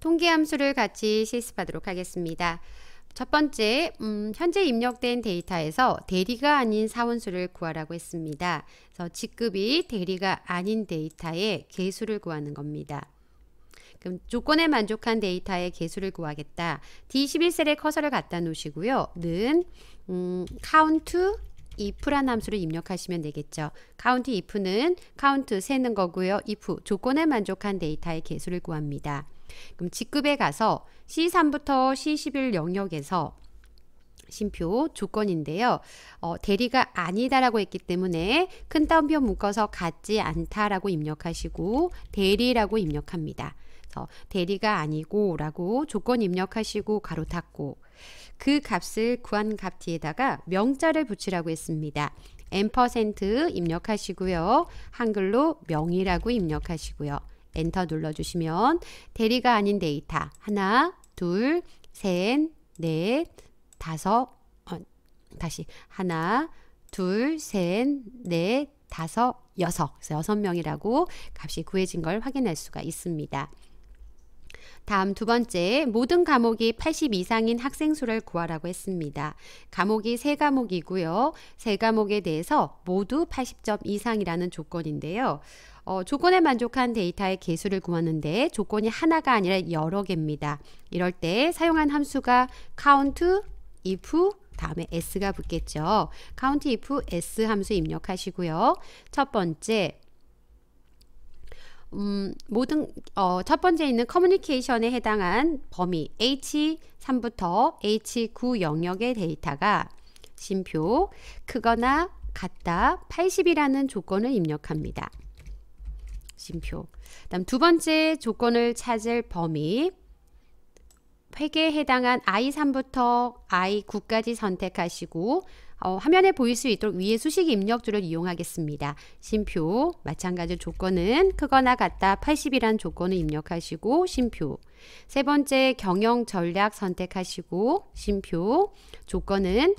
통계함수를 같이 실습하도록 하겠습니다. 첫 번째, 음, 현재 입력된 데이터에서 대리가 아닌 사원수를 구하라고 했습니다. 그래서 직급이 대리가 아닌 데이터의 개수를 구하는 겁니다. 그럼 조건에 만족한 데이터의 개수를 구하겠다. D11셀에 커서를 갖다 놓으시고요. 는 음, count if란 함수를 입력하시면 되겠죠. count if는 count 세는 거고요. if 조건에 만족한 데이터의 개수를 구합니다. 그럼 직급에 가서 C3부터 C11 영역에서 심표 조건인데요. 어, 대리가 아니다라고 했기 때문에 큰 따옴표 묶어서 같지 않다라고 입력하시고 대리라고 입력합니다. 그래서 대리가 아니고라고 조건 입력하시고 가로 닫고 그 값을 구한 값 뒤에다가 명자를 붙이라고 했습니다. n 입력하시고요. 한글로 명이라고 입력하시고요. 엔터 눌러주시면 대리가 아닌 데이터 하나, 둘, 셋, 넷, 다섯, 어, 다시 하나, 둘, 셋, 넷, 다섯, 여섯, 여섯 명이라고 값이 구해진 걸 확인할 수가 있습니다. 다음 두 번째, 모든 과목이 80 이상인 학생 수를 구하라고 했습니다. 과목이 세 과목이고요. 세 과목에 대해서 모두 80점 이상이라는 조건인데요. 어, 조건에 만족한 데이터의 개수를 구하는데 조건이 하나가 아니라 여러 개입니다. 이럴 때 사용한 함수가 count, if, 다음에 s가 붙겠죠. count, if, s 함수 입력하시고요. 첫 번째, 음, 모든 어, 첫 번째 있는 커뮤니케이션에 해당한 범위 H3부터 H9 영역의 데이터가 심표 크거나 같다 80이라는 조건을 입력합니다. 심표 다음 두 번째 조건을 찾을 범위 회계에 해당한 I3부터 I9까지 선택하시고 어, 화면에 보일 수 있도록 위에 수식 입력줄을 이용하겠습니다. 심표 마찬가지 조건은 크거나 같다 80이란 조건을 입력하시고 심표 세 번째 경영 전략 선택하시고 심표 조건은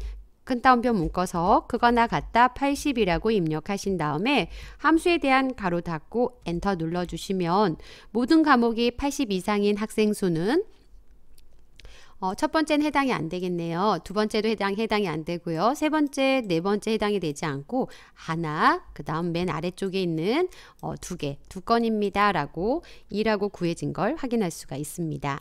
큰 따옴표 묶어서 크거나 같다 80이라고 입력하신 다음에 함수에 대한 가로 닫고 엔터 눌러주시면 모든 과목이 80 이상인 학생 수는 어, 첫 번째는 해당이 안 되겠네요. 두 번째도 해당, 해당이 안 되고요. 세 번째, 네 번째 해당이 되지 않고 하나, 그 다음 맨 아래쪽에 있는 어, 두 개, 두 건입니다. 라고 2라고 구해진 걸 확인할 수가 있습니다.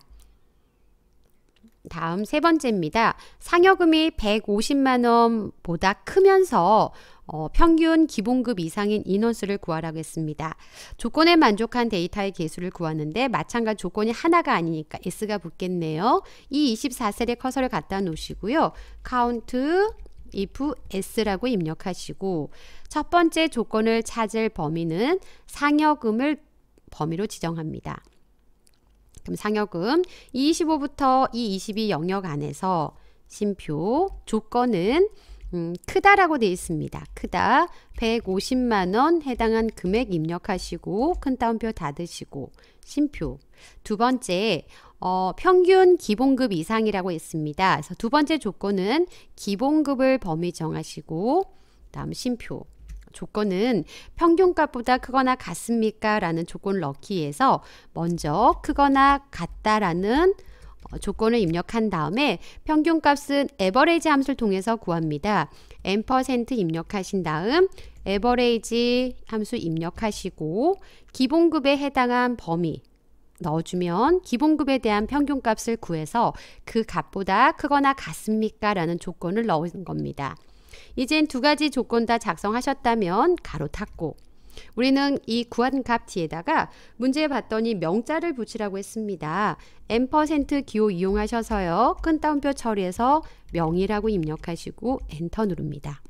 다음 세 번째입니다. 상여금이 150만 원보다 크면서 어, 평균 기본급 이상인 인원수를 구하라고 했습니다. 조건에 만족한 데이터의 개수를 구하는데 마찬가지 조건이 하나가 아니니까 S가 붙겠네요. 이 24셀에 커서를 갖다 놓으시고요. count if s라고 입력하시고 첫 번째 조건을 찾을 범위는 상여금을 범위로 지정합니다. 제품 상여금 E25부터 E22 영역 안에서 심표 조건은 음, 크다라고 되어 있습니다. 크다 150만원 해당한 금액 입력하시고 큰 따옴표 닫으시고 심표 두 번째 어, 평균 기본급 이상이라고 했습니다. 그래서 두 번째 조건은 기본급을 범위 정하시고 다음 심표 조건은 평균값보다 크거나 같습니까? 라는 조건을 넣기에서 먼저 크거나 같다라는 어, 조건을 입력한 다음에 평균값은 에버레이지 함수를 통해서 구합니다. 앰 입력하신 다음 에버레이지 함수 입력하시고 기본급에 해당한 범위 넣어주면 기본급에 대한 평균값을 구해서 그 값보다 크거나 같습니까? 라는 조건을 넣은 겁니다. 이젠 두 가지 조건 다 작성하셨다면 가로 탔고 우리는 이 구한값 뒤에다가 문제 에 봤더니 명자를 붙이라고 했습니다. n% 기호 이용하셔서요. 큰 따옴표 처리해서 명이라고 입력하시고 엔터 누릅니다.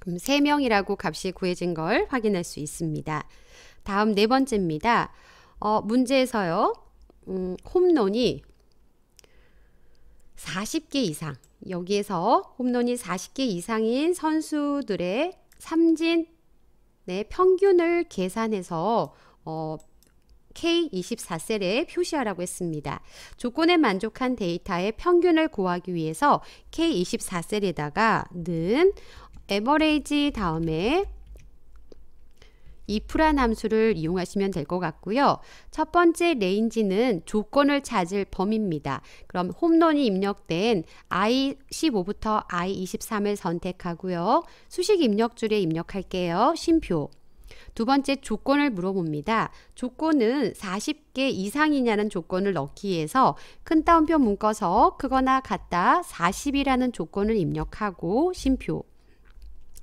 그럼 3명이라고 값이 구해진 걸 확인할 수 있습니다. 다음 네 번째입니다. 어, 문제에서요. 음, 홈런이 40개 이상 여기에서 홈런이 40개 이상인 선수들의 삼진의 네, 평균을 계산해서 어, K24셀에 표시하라고 했습니다. 조건에 만족한 데이터의 평균을 구하기 위해서 K24셀에다가 는 에버레이지 다음에 이 풀한 함수를 이용하시면 될 것 같고요. 첫 번째 레인지는 조건을 찾을 범위입니다. 그럼 홈런이 입력된 I15부터 I23을 선택하고요. 수식 입력줄에 입력할게요. 심표 두 번째 조건을 물어봅니다. 조건은 40개 이상이냐는 조건을 넣기 위해서 큰 따옴표 묶어서 크거나 같다 40이라는 조건을 입력하고 심표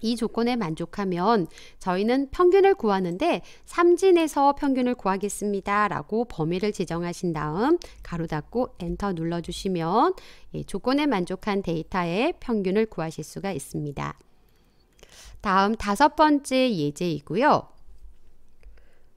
이 조건에 만족하면 저희는 평균을 구하는데 삼진에서 평균을 구하겠습니다. 라고 범위를 지정하신 다음 가로 닫고 엔터 눌러주시면 조건에 만족한 데이터의 평균을 구하실 수가 있습니다. 다음 다섯 번째 예제이고요.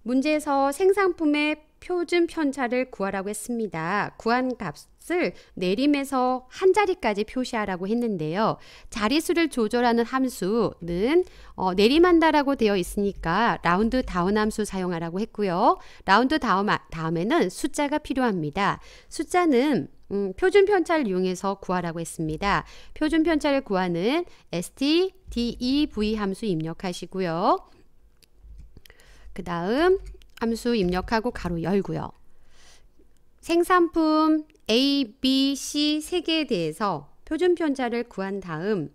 문제에서 생산품의 표준 편차를 구하라고 했습니다. 구한 값, 값을 내림에서 한 자리까지 표시하라고 했는데요. 자리수를 조절하는 함수는 어, 내림한다라고 되어 있으니까 라운드 다운 함수 사용하라고 했고요. 라운드 다음, 다음에는 숫자가 필요합니다. 숫자는 음, 표준 편차를 이용해서 구하라고 했습니다. 표준 편차를 구하는 stdev 함수 입력하시고요. 그 다음 함수 입력하고 가로 열고요. 생산품 A, B, C 세 개에 대해서 표준 편차를 구한 다음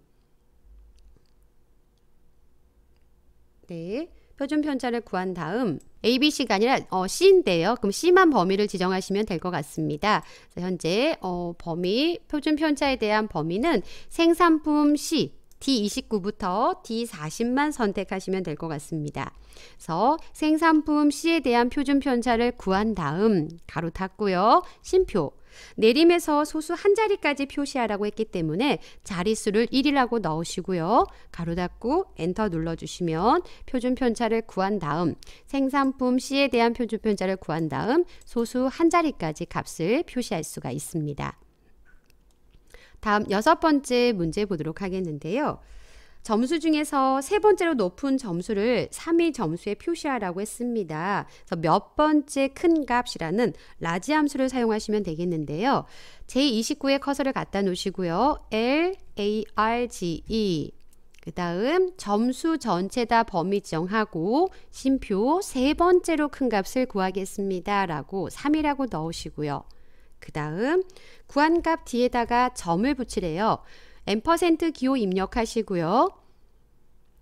네, 표준 편차를 구한 다음 A, B, C가 아니라 어, C인데요. 그럼 C만 범위를 지정하시면 될 것 같습니다. 현재 어, 범위, 표준 편차에 대한 범위는 생산품 C, D29부터 D40만 선택하시면 될 것 같습니다. 그래서 생산품 C에 대한 표준 편차를 구한 다음 가로 탔고요. 심표 내림에서 소수 한 자리까지 표시하라고 했기 때문에 자릿수를 1이라고 넣으시고요. 가로 닫고 엔터 눌러주시면 표준 편차를 구한 다음 생산품 C에 대한 표준 편차를 구한 다음 소수 한 자리까지 값을 표시할 수가 있습니다. 다음 여섯 번째 문제 보도록 하겠는데요. 점수 중에서 세 번째로 높은 점수를 3위 점수에 표시하라고 했습니다. 그래서 몇 번째 큰 값이라는 라지 함수를 사용하시면 되겠는데요. 제29에 커서를 갖다 놓으시고요. L, A, R, G, E 그 다음 점수 전체다 범위 정하고 심표 세 번째로 큰 값을 구하겠습니다. 라고 3이라고 넣으시고요. 그 다음 구한값 뒤에다가 점을 붙이래요. 앰 기호 입력하시고요.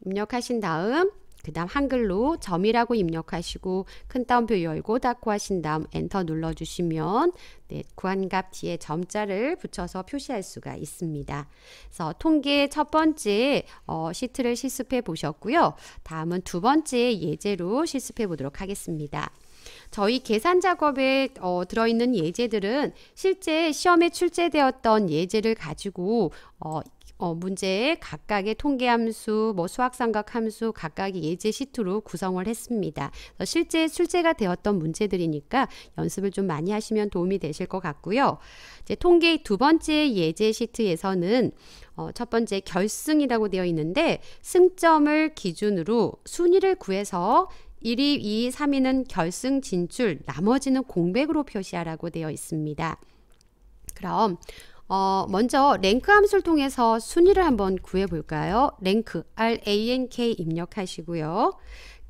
입력하신 다음 그 다음 한글로 점이라고 입력하시고 큰 따옴표 열고 닫고 하신 다음 엔터 눌러주시면 네, 구한값 뒤에 점자를 붙여서 표시할 수가 있습니다. 그래서 통계 첫 번째 어, 시트를 실습해 보셨고요. 다음은 두 번째 예제로 실습해 보도록 하겠습니다. 저희 계산 작업에 어, 들어있는 예제들은 실제 시험에 출제되었던 예제를 가지고 어, 어, 문제의 각각의 통계함수, 뭐 수학삼각함수 각각의 예제 시트로 구성을 했습니다. 실제 출제가 되었던 문제들이니까 연습을 좀 많이 하시면 도움이 되실 것 같고요. 이제 통계 의두 번째 예제 시트에서는 어, 첫 번째 결승이라고 되어 있는데 승점을 기준으로 순위를 구해서 1위, 2위, 3위는 결승 진출, 나머지는 공백으로 표시하라고 되어 있습니다. 그럼 어, 먼저 랭크 함수를 통해서 순위를 한번 구해 볼까요? 랭크, R-A-N-K 입력하시고요.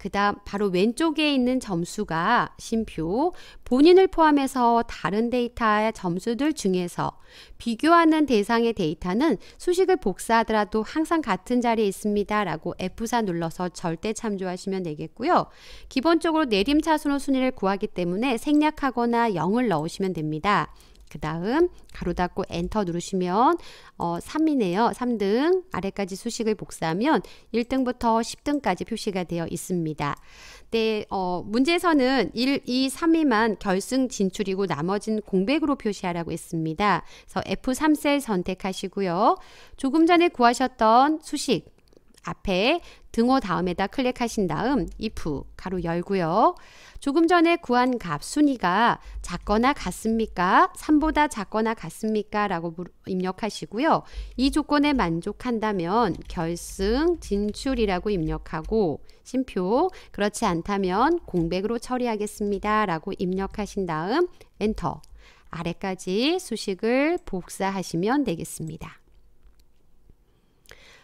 그 다음 바로 왼쪽에 있는 점수가 심표 본인을 포함해서 다른 데이터의 점수들 중에서 비교하는 대상의 데이터는 수식을 복사하더라도 항상 같은 자리에 있습니다. 라고 F4 눌러서 절대 참조하시면 되겠고요. 기본적으로 내림차순호 순위를 구하기 때문에 생략하거나 0을 넣으시면 됩니다. 그 다음 가로 닫고 엔터 누르시면 어, 3이네요. 3등 아래까지 수식을 복사하면 1등부터 10등까지 표시가 되어 있습니다. 네, 어, 문제에서는 1, 2, 3위만 결승 진출이고 나머진 공백으로 표시하라고 했습니다. 그래서 F3셀 선택하시고요. 조금 전에 구하셨던 수식 앞에 등호 다음에다 클릭하신 다음 if 가로 열고요. 조금 전에 구한 값 순위가 작거나 같습니까? 3보다 작거나 같습니까? 라고 입력하시고요. 이 조건에 만족한다면 결승 진출이라고 입력하고 심표 그렇지 않다면 공백으로 처리하겠습니다. 라고 입력하신 다음 엔터 아래까지 수식을 복사하시면 되겠습니다.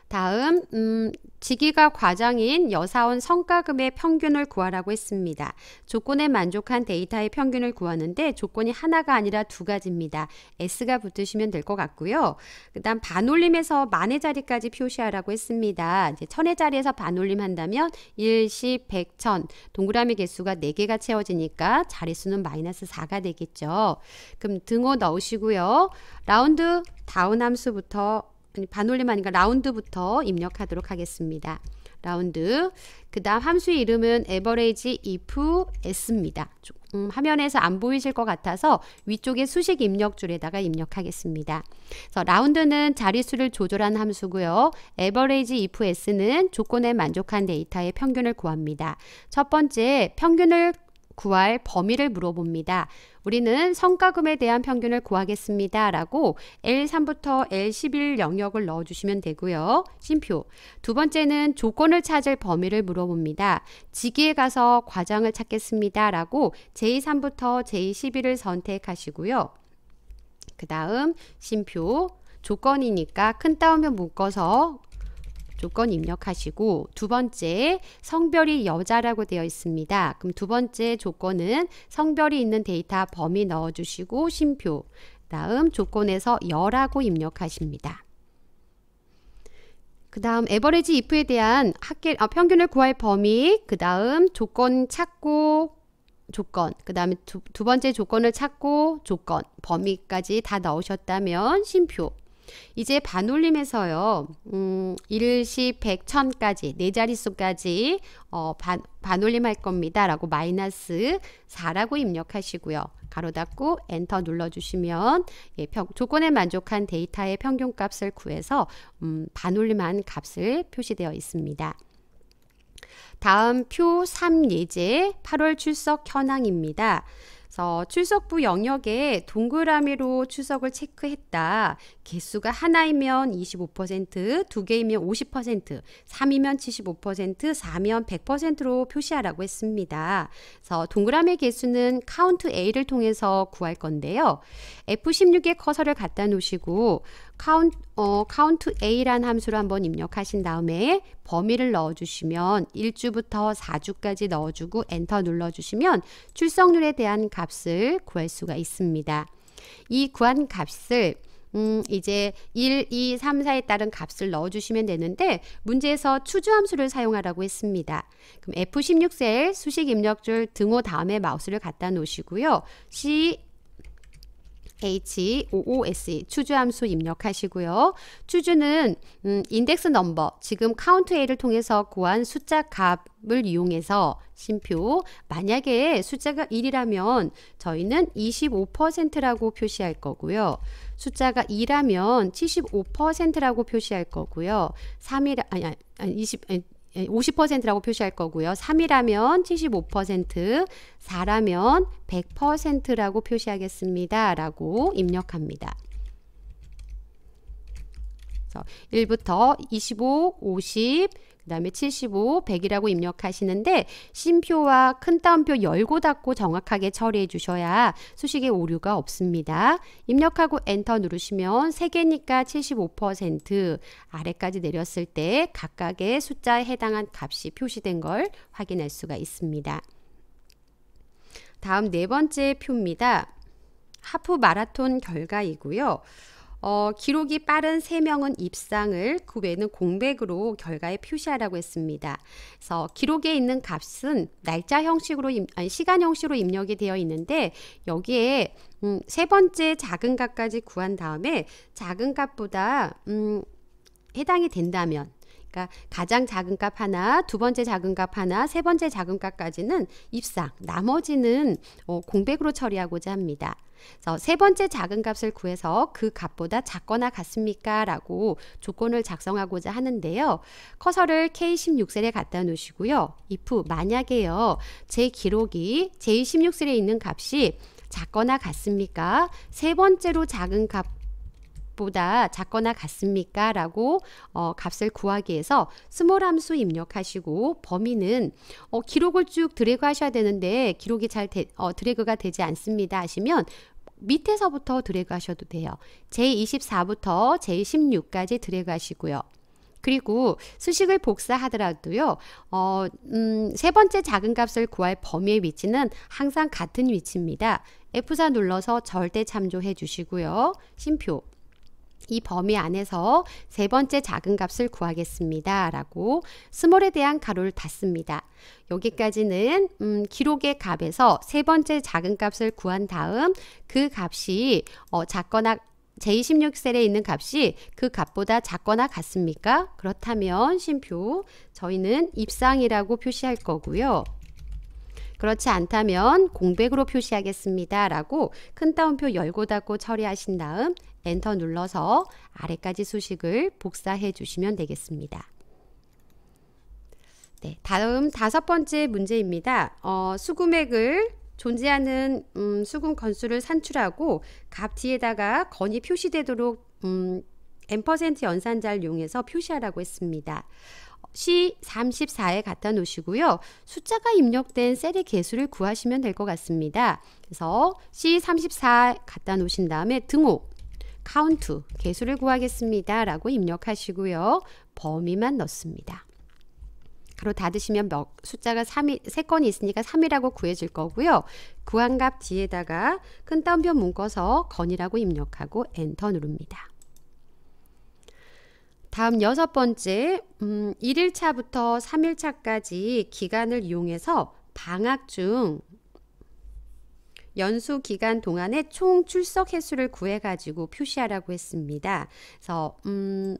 다음 음, 직위가 과장인 여사원 성과금의 평균을 구하라고 했습니다. 조건에 만족한 데이터의 평균을 구하는데 조건이 하나가 아니라 두 가지입니다. S가 붙으시면 될 것 같고요. 그 다음 반올림에서 만의 자리까지 표시하라고 했습니다. 이제 천의 자리에서 반올림 한다면 1, 10, 100, 1000 동그라미 개수가 4개가 채워지니까 자리수는 마이너스 4가 되겠죠. 그럼 등호 넣으시고요. 라운드 다운 함수부터 반올림 하니까 그러니까 라운드부터 입력하도록 하겠습니다. 라운드 그 다음 함수 이름은 average if s입니다. 음, 화면에서 안 보이실 것 같아서 위쪽에 수식 입력 줄에다가 입력하겠습니다. 그래서 라운드는 자릿수를 조절한 함수고요. average if s는 조건에 만족한 데이터의 평균을 구합니다. 첫 번째 평균을 구할 범위를 물어봅니다. 우리는 성과금에 대한 평균을 구하겠습니다. 라고 L3부터 L11 영역을 넣어주시면 되고요. 심표. 두 번째는 조건을 찾을 범위를 물어봅니다. 직위에 가서 과정을 찾겠습니다. 라고 J3부터 J11을 선택하시고요. 그 다음 심표. 조건이니까 큰 따옴표 묶어서 조건 입력하시고 두 번째 성별이 여자라고 되어 있습니다. 그럼 두 번째 조건은 성별이 있는 데이터 범위 넣어주시고 심표 다음 조건에서 여라고 입력하십니다. 그 다음 에버리지 if에 대한 학계, 아, 평균을 구할 범위 그 다음 조건 찾고 조건, 그 다음에 두, 두 번째 조건을 찾고 조건, 범위까지 다 넣으셨다면 심표, 이제 반올림에서요. 음, 1시 100, 1000까지 네 자릿수까지 어, 반, 반올림 할 겁니다. 라고 마이너스 4라고 입력하시고요. 가로 닫고 엔터 눌러주시면 예, 평, 조건에 만족한 데이터의 평균값을 구해서 음, 반올림한 값을 표시되어 있습니다. 다음 표 3 예제 8월 출석 현황입니다. 그래서 출석부 영역에 동그라미로 출석을 체크했다. 개수가 하나이면 25%, 두 개이면 50%, 3이면 75%, 4면 100%로 표시하라고 했습니다. 그래서 동그라미 개수는 카운트 A를 통해서 구할 건데요. F16에 커서를 갖다 놓으시고 count, 어, countA란 함수를 한번 입력하신 다음에 범위를 넣어주시면 1주부터 4주까지 넣어주고 엔터 눌러주시면 출석률에 대한 값을 구할 수가 있습니다. 이 구한 값을 음, 이제 1, 2, 3, 4에 따른 값을 넣어주시면 되는데 문제에서 추주 함수를 사용하라고 했습니다. 그럼 F16셀 수식 입력줄 등호 다음에 마우스를 갖다 놓으시고요. C, H55SE 추주 함수 입력하시고요. 추주는 음, 인덱스 넘버, 지금 카운트 A를 통해서 구한 숫자 값을 이용해서 심표, 만약에 숫자가 1이라면 저희는 25%라고 표시할 거고요. 숫자가 2라면 75%라고 표시할 거고요. 3이라 아니, 아니 20 아니, 50%라고 예, 표시할 거고요. 3이라면 75%, 4라면 100%라고 표시하겠습니다. 라고 입력합니다. 1부터 25, 50, 그 다음에 75, 100이라고 입력하시는데 심표와큰 따옴표 열고 닫고 정확하게 처리해 주셔야 수식의 오류가 없습니다. 입력하고 엔터 누르시면 3개니까 75% 아래까지 내렸을 때 각각의 숫자에 해당한 값이 표시된 걸 확인할 수가 있습니다. 다음 네 번째 표입니다. 하프 마라톤 결과이고요. 어, 기록이 빠른 3명은 입상을 그 외에는 공백으로 결과에 표시하라고 했습니다. 그래서 기록에 있는 값은 날짜 형식으로 입, 아니, 시간 형식으로 입력이 되어 있는데 여기에 음, 세 번째 작은 값까지 구한 다음에 작은 값보다 음, 해당이 된다면 그러니까 가장 작은 값 하나, 두 번째 작은 값 하나, 세 번째 작은 값까지는 입상, 나머지는 어, 공백으로 처리하고자 합니다. 그래서 세 번째 작은 값을 구해서 그 값보다 작거나 같습니까? 라고 조건을 작성하고자 하는데요. 커서를 K16셀에 갖다 놓으시고요. if 만약에요. 제 기록이 제16셀에 있는 값이 작거나 같습니까? 세 번째로 작은 값 값보다 작거나 같습니까? 라고 어, 값을 구하기해서 스몰 함수 입력하시고 범위는 어, 기록을 쭉 드래그 하셔야 되는데 기록이 잘 되, 어, 드래그가 되지 않습니다 하시면 밑에서부터 드래그 하셔도 돼요. j 2 4부터 j 1 6까지 드래그 하시고요. 그리고 수식을 복사하더라도요, 어, 음, 세 번째 작은 값을 구할 범위의 위치는 항상 같은 위치입니다. F4 눌러서 절대 참조해 주시고요. 심표. 이 범위 안에서 세 번째 작은 값을 구하겠습니다. 라고 스몰에 대한 가로를 닫습니다. 여기까지는 음, 기록의 값에서 세 번째 작은 값을 구한 다음 그 값이 어, 작거나 제26셀에 있는 값이 그 값보다 작거나 같습니까? 그렇다면 심표 저희는 입상이라고 표시할 거고요. 그렇지 않다면 공백으로 표시하겠습니다. 라고 큰 따옴표 열고 닫고 처리하신 다음 엔터 눌러서 아래까지 수식을 복사해 주시면 되겠습니다. 네, 다음 다섯 번째 문제입니다. 어, 수금액을 존재하는 음, 수금 건수를 산출하고 값 뒤에다가 건이 표시되도록 음, n 연산자를 이용해서 표시하라고 했습니다. C34에 갖다 놓으시고요. 숫자가 입력된 셀의 개수를 구하시면 될 것 같습니다. 그래서 C34 갖다 놓으신 다음에 등호 카운트 개수를 구하겠습니다. 라고 입력하시고요. 범위만 넣습니다. 가로 닫으시면 숫자가 3이, 3건이 있으니까 3이라고 구해질 거고요. 구한 값 뒤에다가 큰 따옴표 묶어서 건이라고 입력하고 엔터 누릅니다. 다음 여섯 번째, 음, 1일차부터 3일차까지 기간을 이용해서 방학 중 연수 기간 동안에 총 출석 횟수를 구해가지고 표시하라고 했습니다. 그래서 음,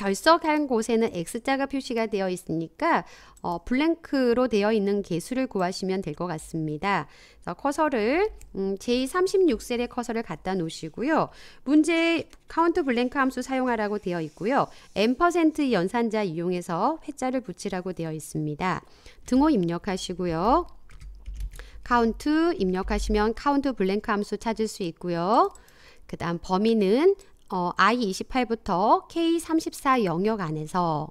결석한 곳에는 X자가 표시가 되어 있으니까 어, 블랭크로 되어 있는 개수를 구하시면 될 것 같습니다. 커서를 음, 제3 6셀의 커서를 갖다 놓으시고요. 문제 카운트 블랭크 함수 사용하라고 되어 있고요. M% 연산자 이용해서 회자를 붙이라고 되어 있습니다. 등호 입력하시고요. 카운트 입력하시면 카운트 블랭크 함수 찾을 수 있고요. 그 다음 범위는 어, I28부터 K34 영역 안에서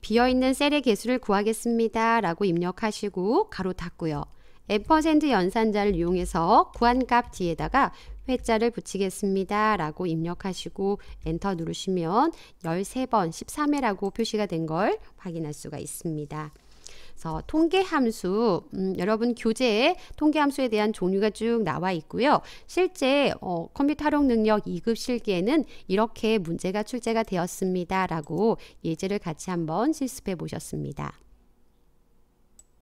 비어있는 셀의 개수를 구하겠습니다. 라고 입력하시고 가로 닫고요. n% 연산자를 이용해서 구한값 뒤에다가 회자를 붙이겠습니다. 라고 입력하시고 엔터 누르시면 13번 13회라고 표시가 된 걸 확인할 수가 있습니다. 그래서 통계 함수 음, 여러분 교재에 통계 함수에 대한 종류가 쭉 나와 있고요. 실제 어, 컴퓨터 활용 능력 2급 실기에는 이렇게 문제가 출제가 되었습니다라고 예제를 같이 한번 실습해 보셨습니다.